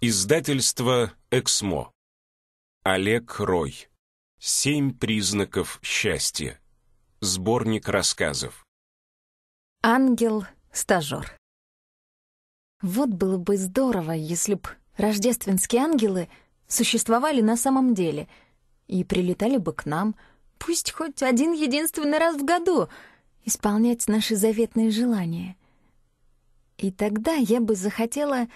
Издательство «Эксмо». Олег Рой. «Семь признаков счастья». Сборник рассказов. Ангел-стажер. Вот было бы здорово, если б рождественские ангелы существовали на самом деле и прилетали бы к нам, пусть хоть один единственный раз в году, исполнять наши заветные желания. И тогда я бы захотела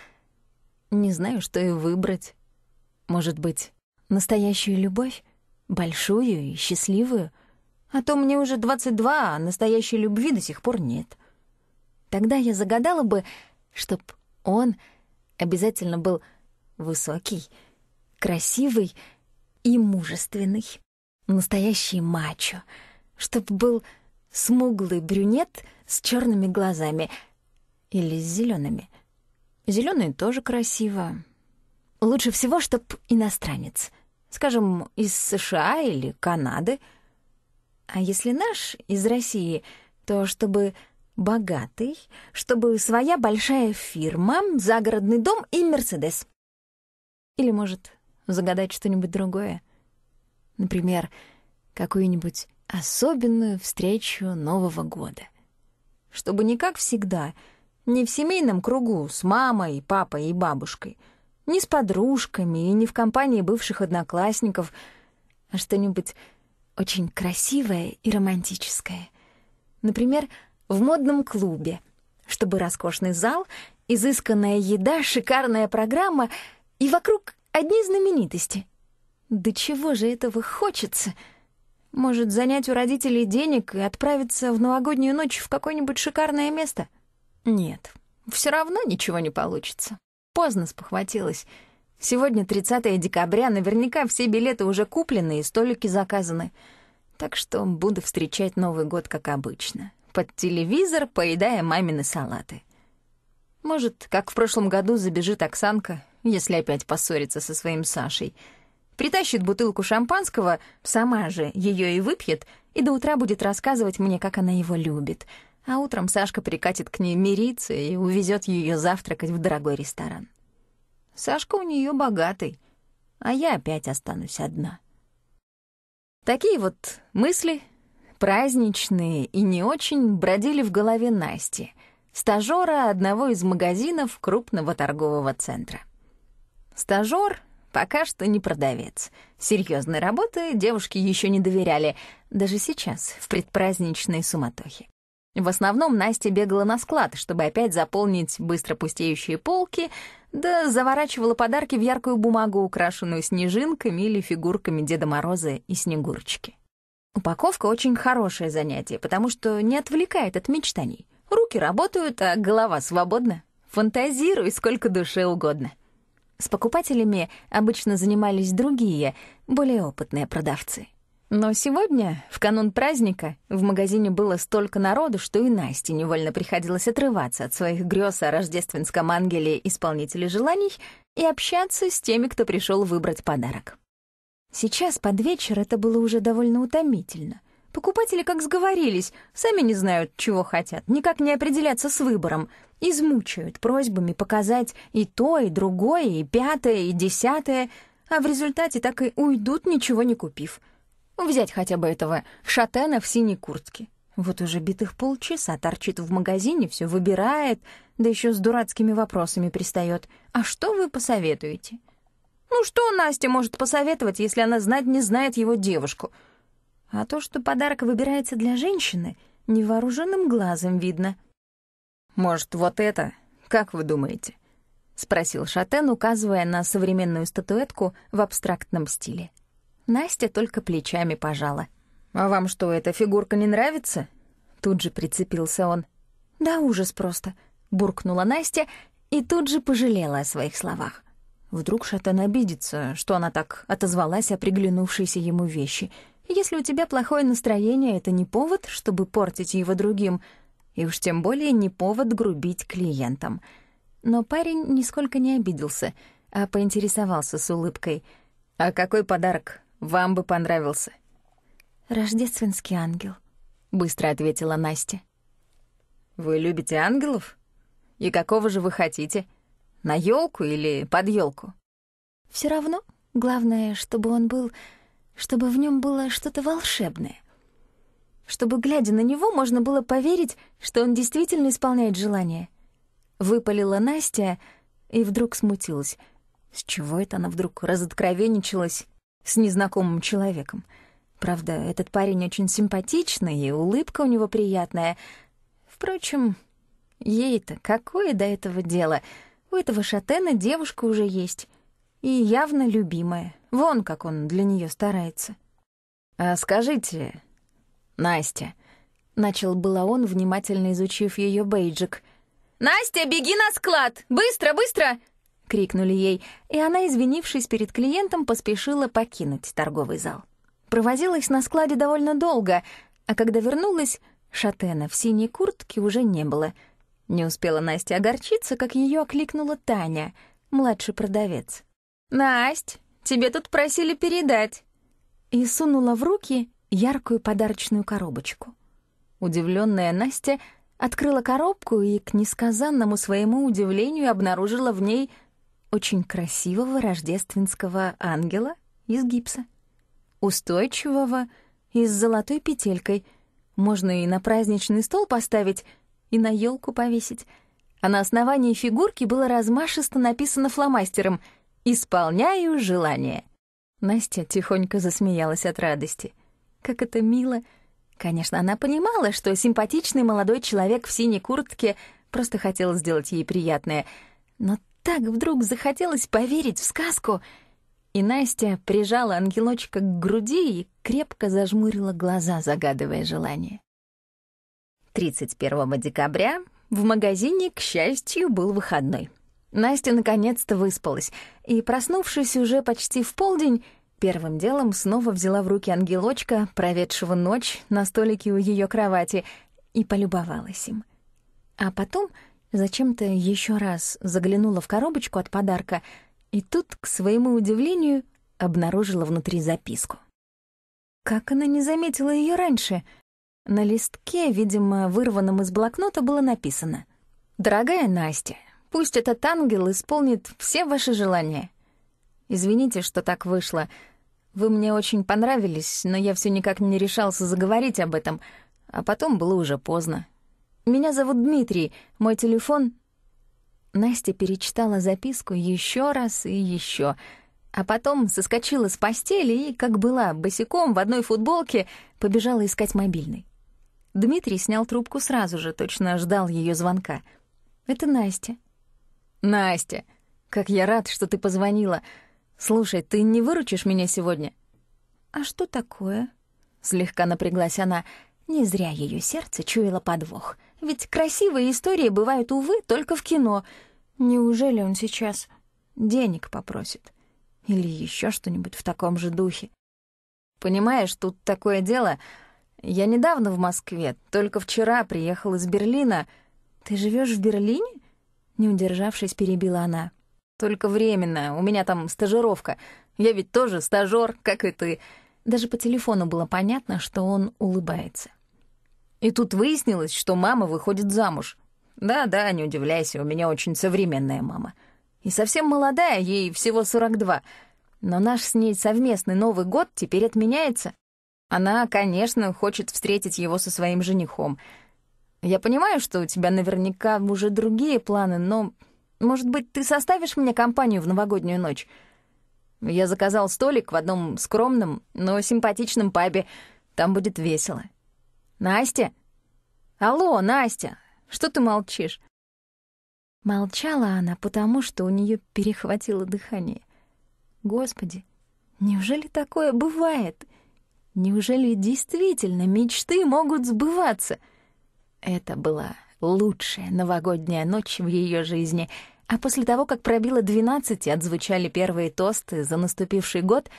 не знаю, что и выбрать. Может быть, настоящую любовь? Большую и счастливую? А то мне уже 22, а настоящей любви до сих пор нет. Тогда я загадала бы, чтоб он обязательно был высокий, красивый и мужественный. Настоящий мачо. Чтоб был смуглый брюнет с черными глазами или с зелеными — Зеленый тоже красиво. Лучше всего, чтоб иностранец. Скажем, из США или Канады. А если наш, из России, то чтобы богатый, чтобы своя большая фирма, загородный дом и Мерседес. Или, может, загадать что-нибудь другое. Например, какую-нибудь особенную встречу Нового года. Чтобы не как всегда — не в семейном кругу, с мамой, папой и бабушкой. Не с подружками и не в компании бывших одноклассников, а что-нибудь очень красивое и романтическое. Например, в модном клубе, чтобы роскошный зал, изысканная еда, шикарная программа и вокруг одни знаменитости. Да чего же этого хочется? Может, занять у родителей денег и отправиться в новогоднюю ночь в какое-нибудь шикарное место — нет, все равно ничего не получится. Поздно спохватилась. Сегодня 30 декабря, наверняка все билеты уже куплены и столики заказаны. Так что буду встречать Новый год, как обычно. Под телевизор, поедая мамины салаты. Может, как в прошлом году забежит Оксанка, если опять поссорится со своим Сашей. Притащит бутылку шампанского, сама же ее и выпьет, и до утра будет рассказывать мне, как она его любит — а утром Сашка прикатит к ней мириться и увезет ее завтракать в дорогой ресторан. Сашка у нее богатый, а я опять останусь одна. Такие вот мысли, праздничные и не очень, бродили в голове Насти, стажера одного из магазинов крупного торгового центра. Стажер пока что не продавец. Серьезной работы девушки еще не доверяли, даже сейчас, в предпраздничной суматохе. В основном Настя бегала на склад, чтобы опять заполнить быстро пустеющие полки, да заворачивала подарки в яркую бумагу, украшенную снежинками или фигурками Деда Мороза и Снегурочки. Упаковка — очень хорошее занятие, потому что не отвлекает от мечтаний. Руки работают, а голова свободна. Фантазируй сколько душе угодно. С покупателями обычно занимались другие, более опытные продавцы — но сегодня, в канун праздника, в магазине было столько народу, что и Насте невольно приходилось отрываться от своих грез о рождественском ангеле исполнителе желаний и общаться с теми, кто пришел выбрать подарок. Сейчас под вечер это было уже довольно утомительно. Покупатели как сговорились, сами не знают, чего хотят, никак не определяться с выбором, измучают просьбами показать и то, и другое, и пятое, и десятое, а в результате так и уйдут, ничего не купив — Взять хотя бы этого шатена в синей куртке. Вот уже битых полчаса торчит в магазине, все выбирает, да еще с дурацкими вопросами пристает. «А что вы посоветуете?» Ну что Настя может посоветовать, если она знать не знает его девушку? А то, что подарок выбирается для женщины, невооруженным глазом видно. «Может, вот это? Как вы думаете?» — спросил Шатен, указывая на современную статуэтку в абстрактном стиле. Настя только плечами пожала. «А вам что, эта фигурка не нравится?» Тут же прицепился он. «Да ужас просто», — буркнула Настя и тут же пожалела о своих словах. Вдруг Шатен обидится, что она так отозвалась о приглянувшейся ему вещи. Если у тебя плохое настроение, это не повод, чтобы портить его другим, и уж тем более не повод грубить клиентам. Но парень нисколько не обиделся, а поинтересовался с улыбкой. «А какой подарок вам бы понравился». «Рождественский ангел», — быстро ответила Настя. «Вы любите ангелов? И какого же вы хотите? На елку или под елку? Все равно. Главное, чтобы он был... чтобы в нем было что-то волшебное. Чтобы, глядя на него, можно было поверить, что он действительно исполняет желание». Выпалила Настя и вдруг смутилась. С чего это она вдруг разоткровенничалась с незнакомым человеком. Правда, этот парень очень симпатичный, и улыбка у него приятная. Впрочем, ей-то какое до этого дело? У этого шатена девушка уже есть. И явно любимая. Вон как он для нее старается. «А скажите, Настя...» Начал было он, внимательно изучив ее бейджик. «Настя, беги на склад! Быстро, быстро!» — крикнули ей, и она, извинившись перед клиентом, поспешила покинуть торговый зал. Провозилась на складе довольно долго, а когда вернулась, шатена в синей куртке уже не было. Не успела Настя огорчиться, как ее окликнула Таня, младший продавец. «Насть, тебе тут просили передать!» И сунула в руки яркую подарочную коробочку. Удивленная Настя открыла коробку и, к несказанному своему удивлению, обнаружила в ней — очень красивого рождественского ангела из гипса. Устойчивого и с золотой петелькой. Можно и на праздничный стол поставить, и на елку повесить. А на основании фигурки было размашисто написано фломастером «Исполняю желание». Настя тихонько засмеялась от радости. Как это мило. Конечно, она понимала, что симпатичный молодой человек в синей куртке просто хотел сделать ей приятное — но так вдруг захотелось поверить в сказку. И Настя прижала ангелочка к груди и крепко зажмурила глаза, загадывая желание. 31 декабря в магазине, к счастью, был выходной. Настя наконец-то выспалась, и, проснувшись уже почти в полдень, первым делом снова взяла в руки ангелочка, проведшего ночь на столике у ее кровати, и полюбовалась им. А потом Зачем-то еще раз заглянула в коробочку от подарка и тут, к своему удивлению, обнаружила внутри записку. Как она не заметила ее раньше? На листке, видимо, вырванном из блокнота, было написано «Дорогая Настя, пусть этот ангел исполнит все ваши желания. Извините, что так вышло. Вы мне очень понравились, но я все никак не решался заговорить об этом, а потом было уже поздно. Меня зовут Дмитрий, мой телефон...» Настя перечитала записку еще раз и еще, а потом соскочила с постели и, как была, босиком в одной футболке побежала искать мобильный. Дмитрий снял трубку сразу же, точно ждал ее звонка. «Это Настя». «Настя, как я рад, что ты позвонила. Слушай, ты не выручишь меня сегодня?» «А что такое?» — слегка напряглась она — не зря ее сердце чуяло подвох. Ведь красивые истории бывают, увы, только в кино. Неужели он сейчас денег попросит? Или еще что-нибудь в таком же духе? Понимаешь, тут такое дело. Я недавно в Москве, только вчера приехал из Берлина. Ты живешь в Берлине? Не удержавшись, перебила она. Только временно, у меня там стажировка. Я ведь тоже стажер, как и ты. Даже по телефону было понятно, что он улыбается. И тут выяснилось, что мама выходит замуж. Да-да, не удивляйся, у меня очень современная мама. И совсем молодая, ей всего 42. Но наш с ней совместный Новый год теперь отменяется. Она, конечно, хочет встретить его со своим женихом. Я понимаю, что у тебя наверняка уже другие планы, но, может быть, ты составишь мне компанию в новогоднюю ночь? Я заказал столик в одном скромном, но симпатичном пабе. Там будет весело. Настя? Алло, Настя, что ты молчишь? Молчала она, потому что у нее перехватило дыхание. Господи, неужели такое бывает? Неужели действительно мечты могут сбываться? Это была лучшая новогодняя ночь в ее жизни. А после того, как пробило 12 и отзвучали первые тосты за наступивший год,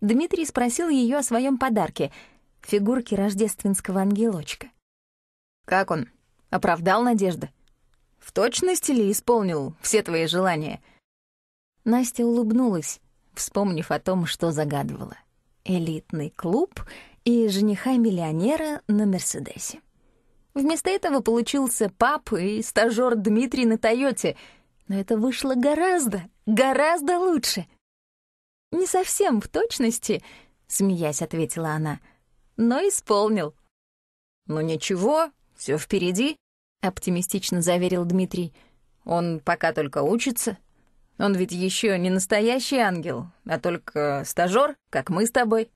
Дмитрий спросил ее о своем подарке — Фигурки рождественского ангелочка. «Как он? Оправдал надежды? В точности ли исполнил все твои желания?» Настя улыбнулась, вспомнив о том, что загадывала. Элитный клуб и жениха-миллионера на «Мерседесе». Вместо этого получился пап и стажёр Дмитрий на «Тойоте», но это вышло гораздо, гораздо лучше. «Не совсем в точности», — смеясь ответила она, — но исполнил. «Ну ничего, все впереди», — оптимистично заверил Дмитрий. «Он пока только учится. Он ведь еще не настоящий ангел, а только стажер, как мы с тобой».